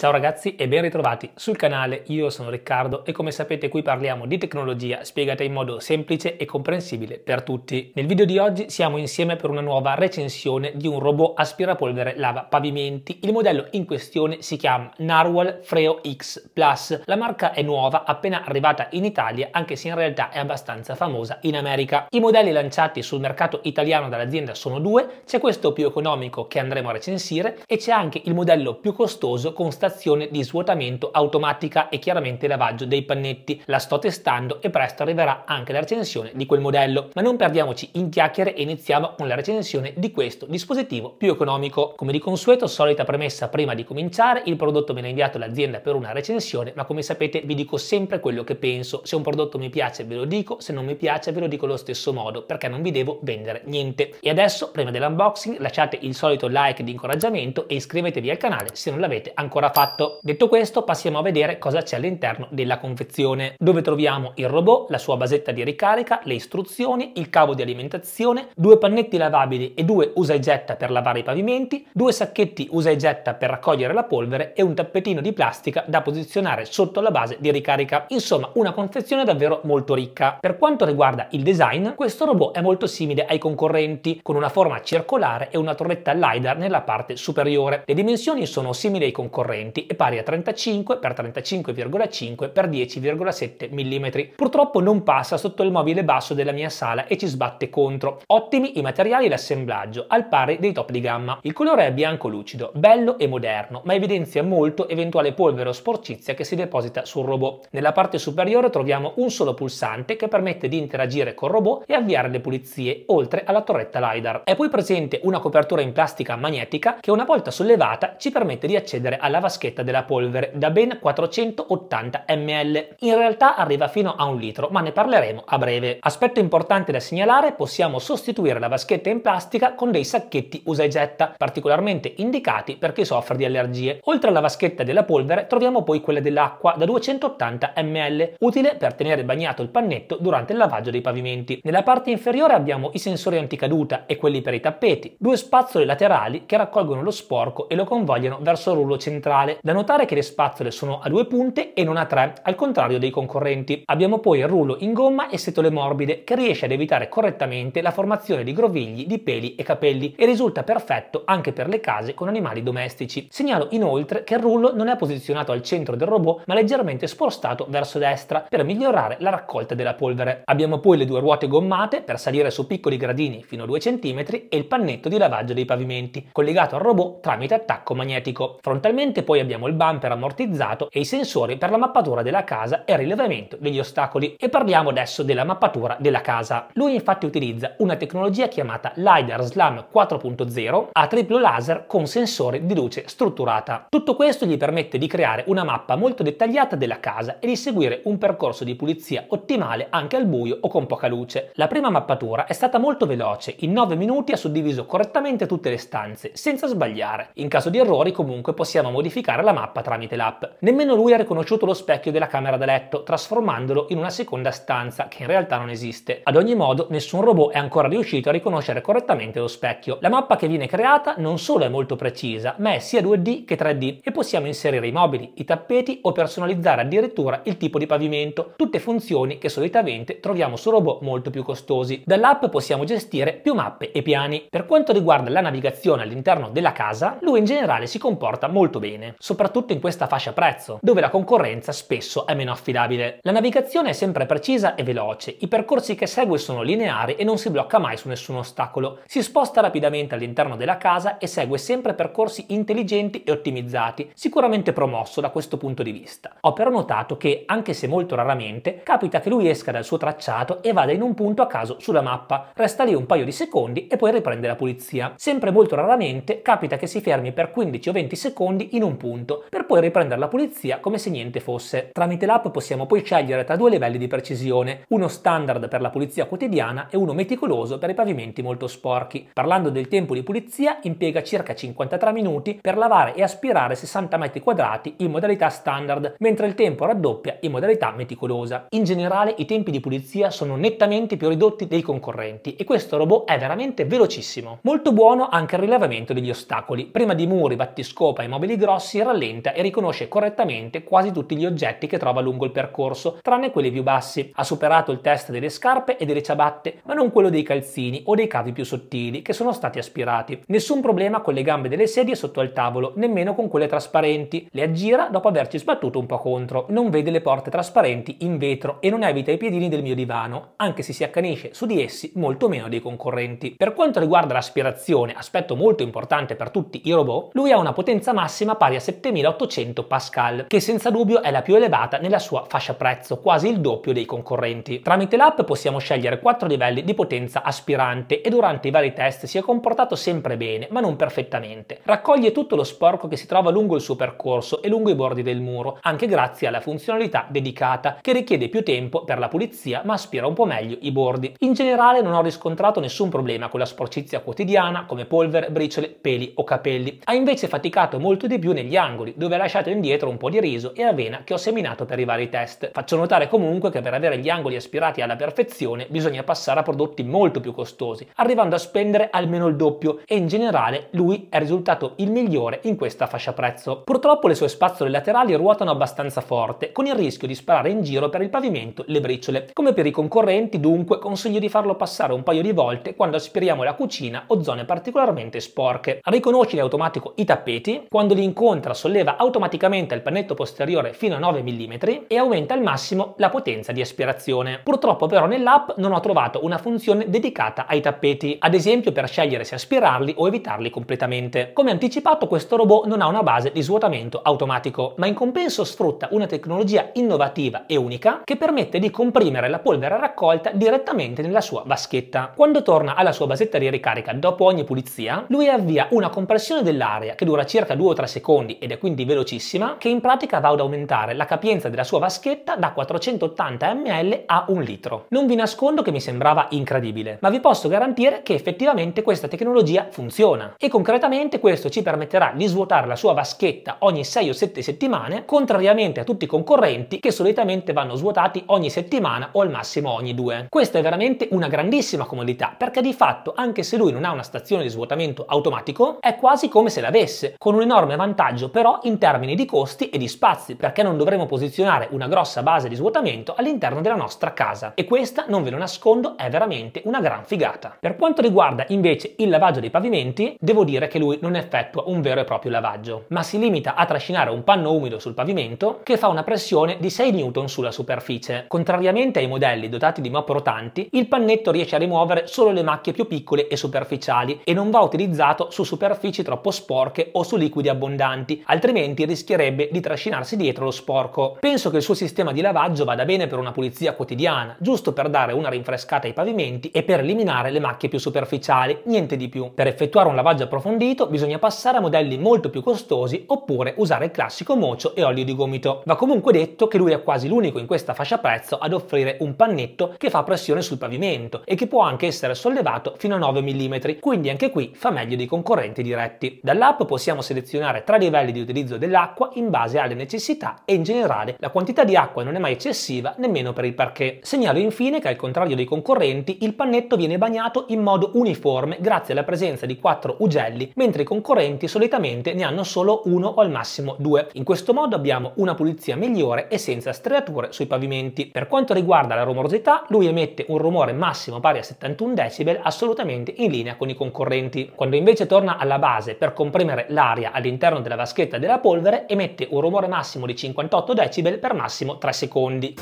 Ciao ragazzi e ben ritrovati sul canale, io sono Riccardo e come sapete qui parliamo di tecnologia spiegata in modo semplice e comprensibile per tutti. Nel video di oggi siamo insieme per una nuova recensione di un robot aspirapolvere lava pavimenti. Il modello in questione si chiama Narwhal Freo X Plus. La marca è nuova, appena arrivata in Italia, anche se in realtà è abbastanza famosa in America. I modelli lanciati sul mercato italiano dall'azienda sono due, c'è questo più economico che andremo a recensire e c'è anche il modello più costoso con stazioni stazione di svuotamento automatica e chiaramente lavaggio dei pannetti. La sto testando e presto arriverà anche la recensione di quel modello. Ma non perdiamoci in chiacchiere e iniziamo con la recensione di questo dispositivo più economico. Come di consueto, solita premessa prima di cominciare, il prodotto me l'ha inviato l'azienda per una recensione, ma come sapete vi dico sempre quello che penso. Se un prodotto mi piace ve lo dico, se non mi piace ve lo dico allo stesso modo, perché non vi devo vendere niente. E adesso, prima dell'unboxing, lasciate il solito like di incoraggiamento e iscrivetevi al canale se non l'avete ancora fatto fatto. Detto questo passiamo a vedere cosa c'è all'interno della confezione, dove troviamo il robot, la sua basetta di ricarica, le istruzioni, il cavo di alimentazione, due pannetti lavabili e due usa e getta per lavare i pavimenti, due sacchetti usa e getta per raccogliere la polvere e un tappetino di plastica da posizionare sotto la base di ricarica. Insomma, una confezione davvero molto ricca. Per quanto riguarda il design, questo robot è molto simile ai concorrenti, con una forma circolare e una torretta LiDAR nella parte superiore. Le dimensioni sono simili ai concorrenti 20 è pari a 35 x 35,5 x 10,7 mm. Purtroppo non passa sotto il mobile basso della mia sala e ci sbatte contro. Ottimi i materiali e l'assemblaggio, al pari dei top di gamma. Il colore è bianco lucido, bello e moderno, ma evidenzia molto eventuale polvere o sporcizia che si deposita sul robot. Nella parte superiore troviamo un solo pulsante che permette di interagire col robot e avviare le pulizie, oltre alla torretta LiDAR. È poi presente una copertura in plastica magnetica che una volta sollevata ci permette di accedere alla vasca vaschetta della polvere da ben 480 ml. In realtà arriva fino a un litro, ma ne parleremo a breve. Aspetto importante da segnalare, possiamo sostituire la vaschetta in plastica con dei sacchetti usa e getta, particolarmente indicati per chi soffre di allergie. Oltre alla vaschetta della polvere troviamo poi quella dell'acqua da 280 ml, utile per tenere bagnato il pannetto durante il lavaggio dei pavimenti. Nella parte inferiore abbiamo i sensori anticaduta e quelli per i tappeti, due spazzole laterali che raccolgono lo sporco e lo convogliano verso il rullo centrale uguale. Da notare che le spazzole sono a due punte e non a tre, al contrario dei concorrenti. Abbiamo poi il rullo in gomma e setole morbide che riesce ad evitare correttamente la formazione di grovigli di peli e capelli e risulta perfetto anche per le case con animali domestici. Segnalo inoltre che il rullo non è posizionato al centro del robot ma leggermente spostato verso destra per migliorare la raccolta della polvere. Abbiamo poi le due ruote gommate per salire su piccoli gradini fino a 2 cm e il pannetto di lavaggio dei pavimenti collegato al robot tramite attacco magnetico. Frontalmente poi abbiamo il bumper ammortizzato e i sensori per la mappatura della casa e il rilevamento degli ostacoli. E parliamo adesso della mappatura della casa. Lui infatti utilizza una tecnologia chiamata LiDAR SLAM 4.0 a triplo laser con sensori di luce strutturata. Tutto questo gli permette di creare una mappa molto dettagliata della casa e di seguire un percorso di pulizia ottimale anche al buio o con poca luce. La prima mappatura è stata molto veloce, in 9 minuti ha suddiviso correttamente tutte le stanze, senza sbagliare. In caso di errori comunque possiamo modificare modificare la mappa tramite l'app. Nemmeno lui ha riconosciuto lo specchio della camera da letto, trasformandolo in una seconda stanza che in realtà non esiste. Ad ogni modo, nessun robot è ancora riuscito a riconoscere correttamente lo specchio. La mappa che viene creata non solo è molto precisa, ma è sia 2D che 3D e possiamo inserire i mobili, i tappeti o personalizzare addirittura il tipo di pavimento, tutte funzioni che solitamente troviamo su robot molto più costosi. Dall'app possiamo gestire più mappe e piani. Per quanto riguarda la navigazione all'interno della casa, lui in generale si comporta molto bene soprattutto in questa fascia prezzo, dove la concorrenza spesso è meno affidabile. La navigazione è sempre precisa e veloce, i percorsi che segue sono lineari e non si blocca mai su nessun ostacolo, si sposta rapidamente all'interno della casa e segue sempre percorsi intelligenti e ottimizzati, sicuramente promosso da questo punto di vista. Ho però notato che, anche se molto raramente, capita che lui esca dal suo tracciato e vada in un punto a caso sulla mappa, resta lì un paio di secondi e poi riprende la pulizia. Sempre molto raramente capita che si fermi per 15 o 20 secondi in un punto, per poi riprendere la pulizia come se niente fosse. Tramite l'app possiamo poi scegliere tra due livelli di precisione, uno standard per la pulizia quotidiana e uno meticoloso per i pavimenti molto sporchi. Parlando del tempo di pulizia, impiega circa 53 minuti per lavare e aspirare 60 metri quadrati in modalità standard, mentre il tempo raddoppia in modalità meticolosa. In generale i tempi di pulizia sono nettamente più ridotti dei concorrenti e questo robot è veramente velocissimo. Molto buono anche il rilevamento degli ostacoli. Prima di muri, battiscopa e mobili grossi si rallenta e riconosce correttamente quasi tutti gli oggetti che trova lungo il percorso, tranne quelli più bassi. Ha superato il test delle scarpe e delle ciabatte, ma non quello dei calzini o dei cavi più sottili che sono stati aspirati. Nessun problema con le gambe delle sedie sotto al tavolo, nemmeno con quelle trasparenti. Le aggira dopo averci sbattuto un po' contro. Non vede le porte trasparenti in vetro e non evita i piedini del mio divano, anche se si accanisce su di essi molto meno dei concorrenti. Per quanto riguarda l'aspirazione, aspetto molto importante per tutti i robot, lui ha una potenza massima pari a 7800 Pascal, che senza dubbio è la più elevata nella sua fascia prezzo, quasi il doppio dei concorrenti. Tramite l'app possiamo scegliere 4 livelli di potenza aspirante e durante i vari test si è comportato sempre bene, ma non perfettamente. Raccoglie tutto lo sporco che si trova lungo il suo percorso e lungo i bordi del muro, anche grazie alla funzionalità dedicata, che richiede più tempo per la pulizia ma aspira un po' meglio i bordi. In generale non ho riscontrato nessun problema con la sporcizia quotidiana come polvere, briciole, peli o capelli. Ha invece faticato molto di più negli gli angoli dove ho lasciato indietro un po' di riso e avena che ho seminato per i vari test. Faccio notare comunque che per avere gli angoli aspirati alla perfezione bisogna passare a prodotti molto più costosi, arrivando a spendere almeno il doppio e in generale lui è risultato il migliore in questa fascia prezzo. Purtroppo le sue spazzole laterali ruotano abbastanza forte, con il rischio di sparare in giro per il pavimento le briciole. Come per i concorrenti dunque consiglio di farlo passare un paio di volte quando aspiriamo la cucina o zone particolarmente sporche. Riconosci in automatico i tappeti, quando li incontri mantra solleva automaticamente il pannetto posteriore fino a 9 mm e aumenta al massimo la potenza di aspirazione. Purtroppo però nell'app non ho trovato una funzione dedicata ai tappeti, ad esempio per scegliere se aspirarli o evitarli completamente. Come anticipato questo robot non ha una base di svuotamento automatico, ma in compenso sfrutta una tecnologia innovativa e unica che permette di comprimere la polvere raccolta direttamente nella sua vaschetta. Quando torna alla sua basetta di ricarica dopo ogni pulizia, lui avvia una compressione dell'aria che dura circa 2 o 3 secondi secondi ed è quindi velocissima, che in pratica va ad aumentare la capienza della sua vaschetta da 480 ml a 1 litro. Non vi nascondo che mi sembrava incredibile, ma vi posso garantire che effettivamente questa tecnologia funziona e concretamente questo ci permetterà di svuotare la sua vaschetta ogni 6 o 7 settimane, contrariamente a tutti i concorrenti che solitamente vanno svuotati ogni settimana o al massimo ogni due. Questa è veramente una grandissima comodità perché di fatto anche se lui non ha una stazione di svuotamento automatico è quasi come se l'avesse, con un enorme vantaggio vantaggio però in termini di costi e di spazi, perché non dovremo posizionare una grossa base di svuotamento all'interno della nostra casa. E questa, non ve lo nascondo, è veramente una gran figata. Per quanto riguarda invece il lavaggio dei pavimenti, devo dire che lui non effettua un vero e proprio lavaggio, ma si limita a trascinare un panno umido sul pavimento che fa una pressione di 6 Newton sulla superficie. Contrariamente ai modelli dotati di mop rotanti, il pannetto riesce a rimuovere solo le macchie più piccole e superficiali e non va utilizzato su superfici troppo sporche o su liquidi abbondanti inquinanti, altrimenti rischierebbe di trascinarsi dietro lo sporco. Penso che il suo sistema di lavaggio vada bene per una pulizia quotidiana, giusto per dare una rinfrescata ai pavimenti e per eliminare le macchie più superficiali, niente di più. Per effettuare un lavaggio approfondito bisogna passare a modelli molto più costosi oppure usare il classico mocio e olio di gomito. Va comunque detto che lui è quasi l'unico in questa fascia prezzo ad offrire un pannetto che fa pressione sul pavimento e che può anche essere sollevato fino a 9 mm, quindi anche qui fa meglio dei concorrenti diretti. Dall'app possiamo selezionare tra diversi livelli di utilizzo dell'acqua in base alle necessità e in generale la quantità di acqua non è mai eccessiva nemmeno per il perché. Segnalo infine che al contrario dei concorrenti il pannetto viene bagnato in modo uniforme grazie alla presenza di quattro ugelli mentre i concorrenti solitamente ne hanno solo uno o al massimo due. In questo modo abbiamo una pulizia migliore e senza striature sui pavimenti. Per quanto riguarda la rumorosità lui emette un rumore massimo pari a 71 decibel assolutamente in linea con i concorrenti. Quando invece torna alla base per comprimere l'aria all'interno della vaschetta della polvere emette un rumore massimo di 58 decibel per massimo 3 secondi.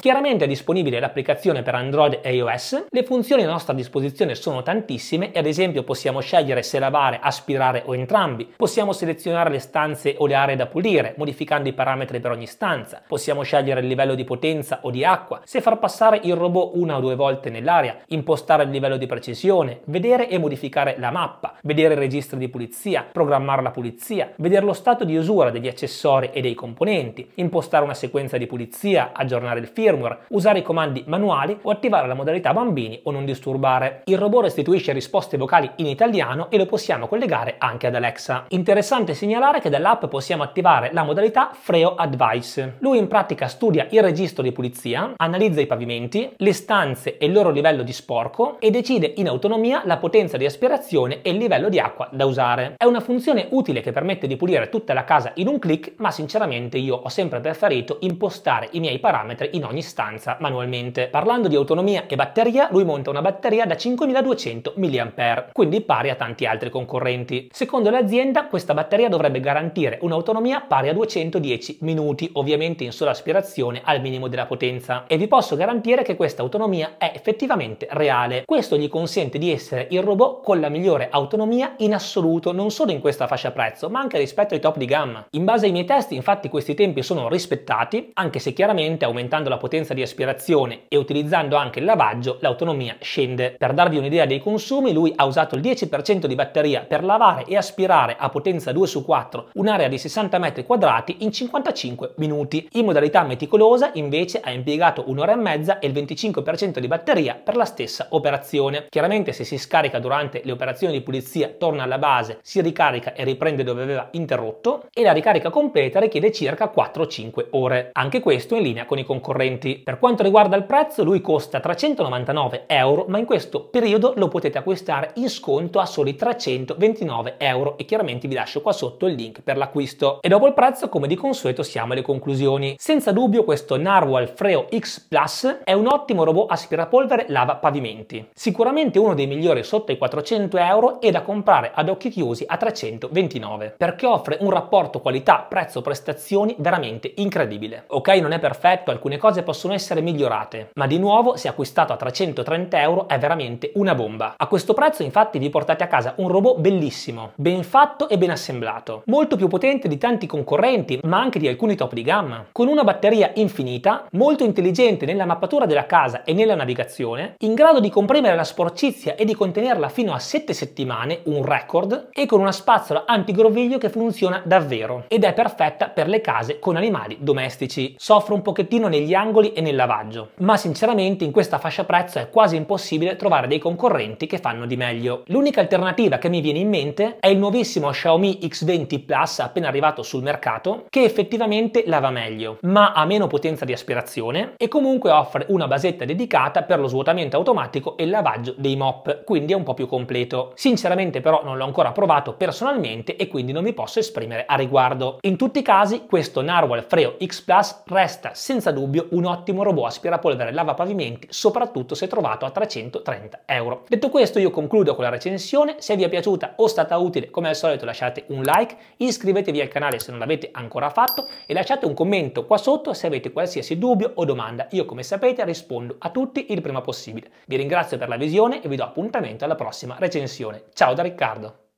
Chiaramente è disponibile l'applicazione per Android e iOS, le funzioni a nostra disposizione sono tantissime e ad esempio possiamo scegliere se lavare, aspirare o entrambi, possiamo selezionare le stanze o le aree da pulire, modificando i parametri per ogni stanza, possiamo scegliere il livello di potenza o di acqua, se far passare il robot una o due volte nell'area, impostare il livello di precisione, vedere e modificare la mappa, vedere i registri di pulizia, programmare la pulizia, vedere lo stato di usura degli accessori e dei componenti, impostare una sequenza di pulizia, aggiornare il firmware, firmware, usare i comandi manuali o attivare la modalità bambini o non disturbare. Il robot restituisce risposte vocali in italiano e lo possiamo collegare anche ad Alexa. Interessante segnalare che dall'app possiamo attivare la modalità Freo Advice. Lui in pratica studia il registro di pulizia, analizza i pavimenti, le stanze e il loro livello di sporco e decide in autonomia la potenza di aspirazione e il livello di acqua da usare. È una funzione utile che permette di pulire tutta la casa in un clic, ma sinceramente io ho sempre preferito impostare i miei parametri in ogni distanza manualmente. Parlando di autonomia e batteria, lui monta una batteria da 5200 mAh, quindi pari a tanti altri concorrenti. Secondo l'azienda, questa batteria dovrebbe garantire un'autonomia pari a 210 minuti, ovviamente in sola aspirazione al minimo della potenza. E vi posso garantire che questa autonomia è effettivamente reale. Questo gli consente di essere il robot con la migliore autonomia in assoluto, non solo in questa fascia prezzo, ma anche rispetto ai top di gamma. In base ai miei test, infatti, questi tempi sono rispettati, anche se chiaramente aumentando la potenza potenza di aspirazione e utilizzando anche il lavaggio l'autonomia scende. Per darvi un'idea dei consumi lui ha usato il 10% di batteria per lavare e aspirare a potenza 2 su 4 un'area di 60 metri quadrati in 55 minuti. In modalità meticolosa invece ha impiegato un'ora e mezza e il 25% di batteria per la stessa operazione. Chiaramente se si scarica durante le operazioni di pulizia torna alla base, si ricarica e riprende dove aveva interrotto e la ricarica completa richiede circa 4-5 ore. Anche questo in linea con i concorrenti clienti. Per quanto riguarda il prezzo, lui costa 399 euro, ma in questo periodo lo potete acquistare in sconto a soli 329 euro e chiaramente vi lascio qua sotto il link per l'acquisto. E dopo il prezzo, come di consueto, siamo alle conclusioni. Senza dubbio questo Narwhal Freo X Plus è un ottimo robot aspirapolvere lava pavimenti. Sicuramente uno dei migliori sotto i 400 euro e da comprare ad occhi chiusi a 329 perché offre un rapporto qualità-prezzo-prestazioni veramente incredibile. Ok, non è perfetto, alcune cose possono possono essere migliorate, ma di nuovo se acquistato a 330 euro è veramente una bomba. A questo prezzo infatti vi portate a casa un robot bellissimo, ben fatto e ben assemblato, molto più potente di tanti concorrenti ma anche di alcuni top di gamma, con una batteria infinita, molto intelligente nella mappatura della casa e nella navigazione, in grado di comprimere la sporcizia e di contenerla fino a 7 settimane, un record, e con una spazzola antigroviglio che funziona davvero ed è perfetta per le case con animali domestici. Soffre un pochettino negli angoli angoli e nel lavaggio, ma sinceramente in questa fascia prezzo è quasi impossibile trovare dei concorrenti che fanno di meglio. L'unica alternativa che mi viene in mente è il nuovissimo Xiaomi X20 Plus appena arrivato sul mercato, che effettivamente lava meglio, ma ha meno potenza di aspirazione e comunque offre una basetta dedicata per lo svuotamento automatico e il lavaggio dei mop, quindi è un po' più completo. Sinceramente però non l'ho ancora provato personalmente e quindi non mi posso esprimere a riguardo. In tutti i casi questo Narwhal Freo X Plus resta senza dubbio uno ottimo robot aspirapolvere lavapavimenti, soprattutto se trovato a 330 euro. Detto questo io concludo con la recensione, se vi è piaciuta o stata utile come al solito lasciate un like, iscrivetevi al canale se non l'avete ancora fatto e lasciate un commento qua sotto se avete qualsiasi dubbio o domanda, io come sapete rispondo a tutti il prima possibile. Vi ringrazio per la visione e vi do appuntamento alla prossima recensione. Ciao da Riccardo!